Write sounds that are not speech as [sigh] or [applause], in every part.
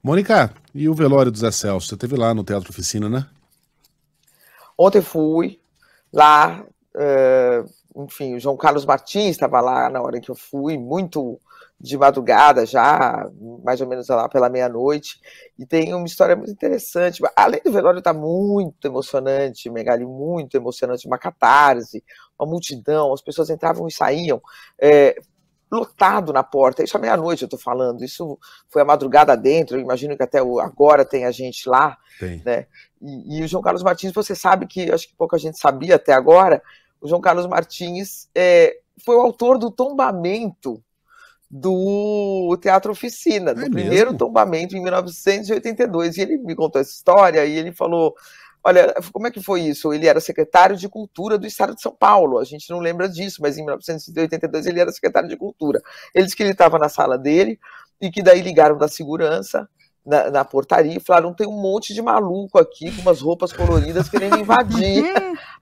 Mônica, e o velório do Zé Celso? Você teve lá no Teatro Oficina, né? Ontem fui lá, uh, enfim, o João Carlos Martins estava lá na hora que eu fui, muito de madrugada já, mais ou menos lá pela meia-noite, e tem uma história muito interessante. Além do velório tá muito emocionante, Megali, muito emocionante, uma catarse, uma multidão, as pessoas entravam e saíam. É, lotado na porta. Isso à meia-noite eu estou falando, isso foi a madrugada dentro, eu imagino que até agora tem a gente lá. Né? E, e, o João Carlos Martins, você sabe que, acho que pouca gente sabia até agora, o João Carlos Martins é, foi o autor do tombamento do Teatro Oficina, é do mesmo? primeiro tombamento em 1982. E ele me contou essa história e ele falou: Olha, como é que foi isso? Ele era secretário de Cultura do Estado de São Paulo. A gente não lembra disso, mas em 1982 ele era secretário de Cultura. Ele disse que ele estava na sala dele e que daí ligaram da segurança na, na, portaria e falaram: tem um monte de maluco aqui com umas roupas coloridas querendo invadir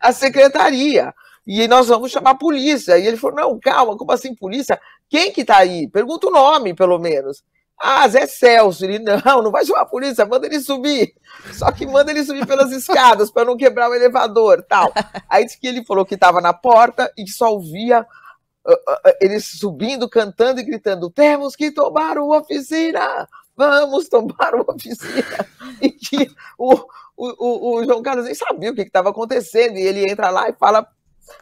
a secretaria. E nós vamos chamar a polícia. E ele falou: não, calma, como assim polícia? Quem que tá aí? Pergunta o nome, pelo menos. Ah, Zé Celso. Ele, não, não vai chamar a polícia, manda ele subir. Só que manda ele subir pelas escadas para não quebrar o elevador tal. Aí disse que ele falou que estava na porta e que só ouvia uh, uh, ele subindo, cantando e gritando: temos que tomar uma oficina! Vamos tomar uma oficina! [laughs] E que o, o, o, o João Carlos nem sabia o que estava acontecendo. E ele entra lá e fala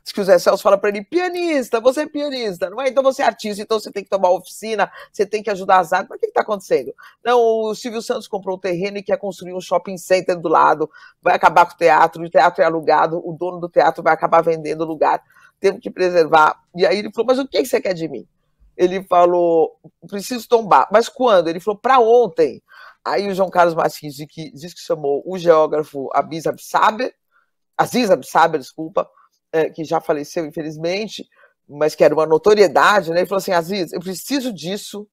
Diz que o Zé Celso fala para ele: pianista, você é pianista, não é? Então você é artista, então você tem que tomar oficina, você tem que ajudar as artes. Mas o que está acontecendo? Não, o Silvio Santos comprou um terreno e quer construir um shopping center do lado, vai acabar com o teatro, o teatro é alugado, o dono do teatro vai acabar vendendo o lugar, temos que preservar. E aí ele falou: mas o que você quer de mim? Ele falou: preciso tombar. Mas quando? Ele falou: para ontem. Aí o João Carlos Martins diz que, diz que chamou o geógrafo Aziz Absaber, Aziz Absaber, desculpa, é, que já faleceu, infelizmente, mas que era uma notoriedade, né? Ele falou assim: Aziz, eu preciso disso,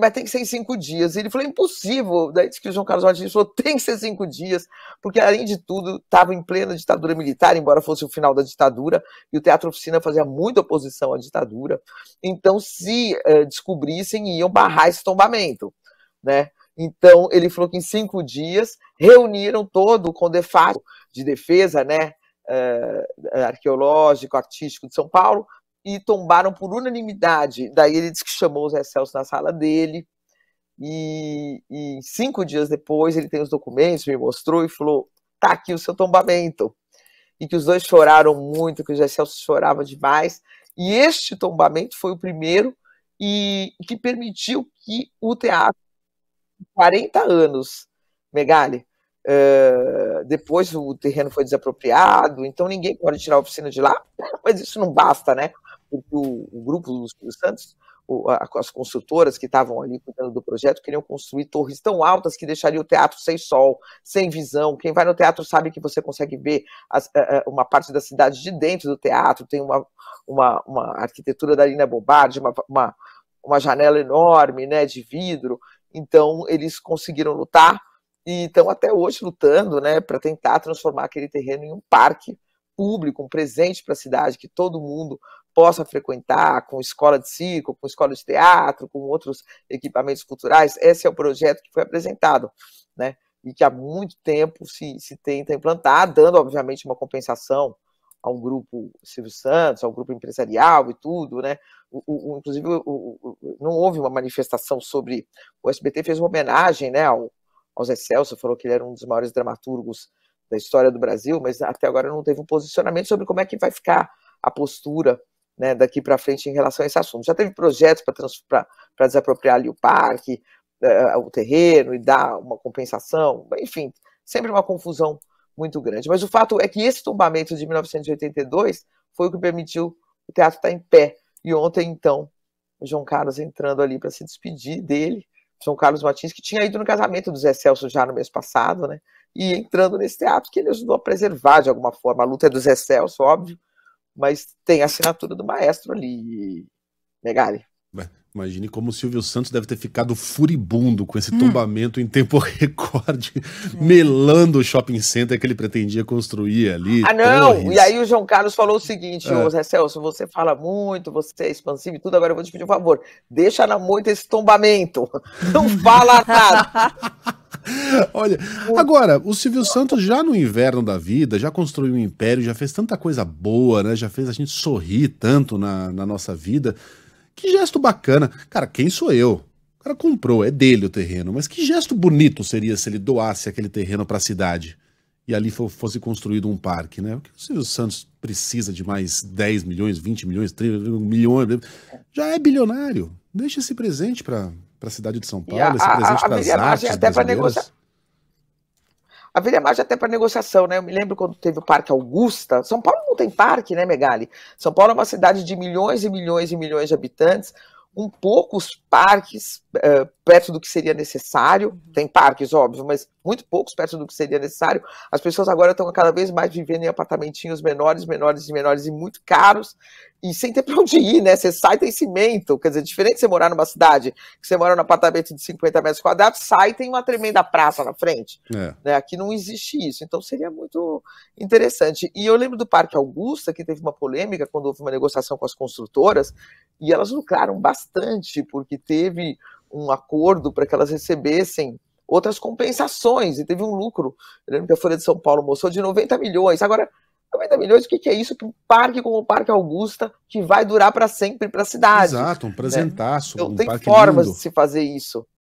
mas tem que ser em cinco dias. E ele falou: impossível. Daí disse que o João Carlos Martins falou: tem que ser cinco dias, porque além de tudo, estava em plena ditadura militar, embora fosse o final da ditadura, e o Teatro Oficina fazia muita oposição à ditadura. Então, se é, descobrissem, iam barrar esse tombamento, né? Então, ele falou que em cinco dias reuniram todo o Condefat de defesa, né, é, é, arqueológico, artístico de São Paulo, e tombaram por unanimidade. Daí ele disse que chamou o Zé Celso na sala dele, e, e, cinco dias depois ele tem os documentos, me mostrou e falou: tá aqui o seu tombamento. E que os dois choraram muito, que o Zé Celso chorava demais. E este tombamento foi o primeiro e que permitiu que o teatro, 40 anos, Megali, Uh, depois o terreno foi desapropriado, então ninguém pode tirar a oficina de lá, [laughs] mas isso não basta, né? Porque o, o grupo dos Santos, o, a, as consultoras que estavam ali cuidando do projeto, queriam construir torres tão altas que deixaria o teatro sem sol, sem visão. Quem vai no teatro sabe que você consegue ver as, eh, eh, uma parte da cidade de dentro do teatro, tem uma, uma, uma arquitetura da Lina Bombardi, uma, uma, uma janela enorme né, de vidro. Então, eles conseguiram lutar e estão até hoje lutando né, para tentar transformar aquele terreno em um parque público, um presente para a cidade, que todo mundo possa frequentar, com escola de circo, com escola de teatro, com outros equipamentos culturais. Esse é o projeto que foi apresentado, né? E que há muito tempo se, se tenta implantar, dando, obviamente, uma compensação a um grupo Silvio Santos, a um grupo empresarial e tudo, né? O, o, inclusive, o, não houve uma manifestação sobre. O SBT fez uma homenagem né, ao, ao Zé Celso, falou que ele era um dos maiores dramaturgos da história do Brasil, mas até agora não teve um posicionamento sobre como é que vai ficar a postura né, daqui para frente em relação a esse assunto. Já teve projetos para desapropriar ali o parque, uh, o terreno e dar uma compensação, enfim, sempre uma confusão muito grande. Mas o fato é que esse tombamento de 1982 foi o que permitiu o teatro estar tá em pé. E ontem, então, o João Carlos entrando ali para se despedir dele, são Carlos Martins, que tinha ido no casamento do Zé Celso já no mês passado, né? E entrando nesse teatro que ele ajudou a preservar de alguma forma. A luta é do Zé Celso, óbvio, mas tem a assinatura do maestro ali, Megali. Imagine como o Silvio Santos deve ter ficado furibundo com esse hum. tombamento hum. em tempo [laughs] recorde, é. melando o shopping center que ele pretendia construir ali. Ah, não! Torres. E aí o João Carlos falou o seguinte, é. José Celso, você fala muito, você é expansivo e tudo, agora eu vou te pedir um favor, deixa na moita esse tombamento, [laughs] não fala nada. [laughs] Olha, agora, o Silvio Santos já no inverno da vida, já construiu um império, já fez tanta coisa boa, né? Já fez a gente sorrir tanto na, na nossa vida. Que gesto bacana. Cara, quem sou eu? O cara comprou, é dele o terreno, mas que gesto bonito seria se ele doasse aquele terreno para a cidade e ali fosse construído um parque, né? O que o Silvio Santos precisa de mais 10 milhões, 20 milhões, 30 milhões? Já é bilionário. Deixa esse presente para a cidade de São Paulo, a, esse presente para as artes até para negociar a Vila mais até para negociação, né? Eu me lembro quando teve o Parque Augusta. São Paulo não tem parque, né, Megali? São Paulo é uma cidade de milhões e milhões e milhões de habitantes com poucos parques uh, perto do que seria necessário. Uhum. Tem parques, óbvio, mas muito poucos perto do que seria necessário. As pessoas agora estão cada vez mais vivendo em apartamentinhos menores, menores e menores e muito caros e sem ter para onde ir, né? Você sai tem cimento, quer dizer, é diferente de você morar numa cidade, que você mora num apartamento de 50 metros quadrados, sai tem uma tremenda praça na frente. É. Né? Aqui não existe isso, então seria muito interessante. E eu lembro do Parque Augusta, que teve uma polêmica quando houve uma negociação com as construtoras, e elas lucraram bastante bastante, porque teve um acordo para que elas recebessem outras compensações e teve um lucro. Eu lembro que a Folha de São Paulo mostrou de 90 milhões. Agora, 90 milhões, o que, é isso para um parque como o Parque Augusta, que vai durar para sempre para a cidade? Exato, um né? presentaço. Né? Então, um tem formas lindo. de se fazer isso.